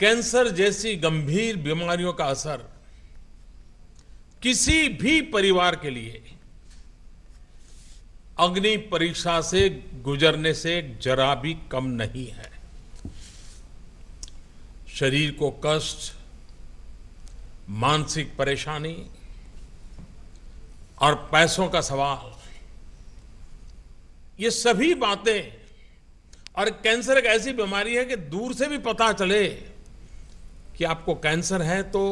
cancer जैसी गंभीर बीमारियों का असर किसी भी परिवार के लिए अग्नि परीक्षा से गुजरने से जरा भी कम नहीं है शरीर को कष्ट मानसिक परेशानी और पैसों का सवाल ये सभी बातें और कैंसर एक ऐसी बीमारी है कि दूर से भी पता चले कि आपको कैंसर है तो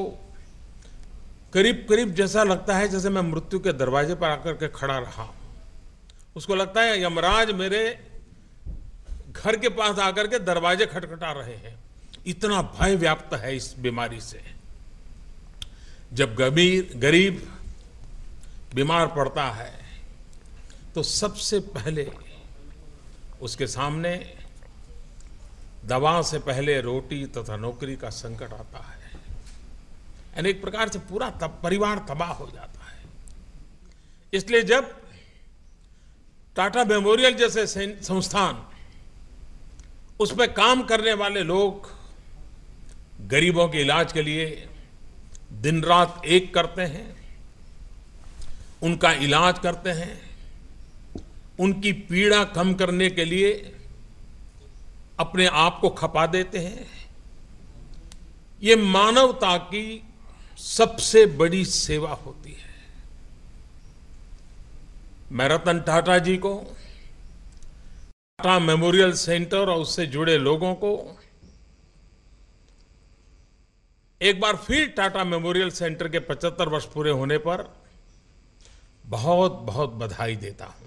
करीब करीब जैसा लगता है जैसे मैं मृत्यु के दरवाजे पर आकर के खड़ा रहा हूं उसको लगता है यमराज मेरे घर के पास आकर के दरवाजे खटखटा रहे हैं इतना भय व्याप्त है इस बीमारी से जब गमीर गरीब बीमार पड़ता है तो सबसे पहले उसके सामने दवा से पहले रोटी तथा नौकरी का संकट आता है अनेक प्रकार से पूरा तब परिवार तबाह हो जाता है इसलिए जब टाटा मेमोरियल जैसे संस्थान उसमें काम करने वाले लोग गरीबों के इलाज के लिए दिन रात एक करते हैं उनका इलाज करते हैं उनकी पीड़ा कम करने के लिए अपने आप को खपा देते हैं ये मानवता की सबसे बड़ी सेवा होती है मैं रतन टाटा जी को टाटा मेमोरियल सेंटर और उससे जुड़े लोगों को एक बार फिर टाटा मेमोरियल सेंटर के 75 वर्ष पूरे होने पर बहुत बहुत बधाई देता हूं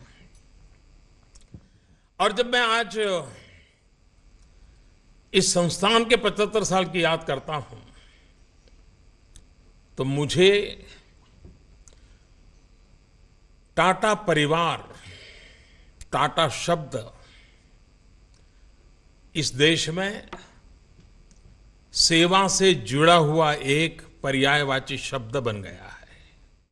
और जब मैं आज इस संस्थान के 75 साल की याद करता हूं तो मुझे टाटा परिवार टाटा शब्द इस देश में सेवा से जुड़ा हुआ एक पर्यायवाची शब्द बन गया है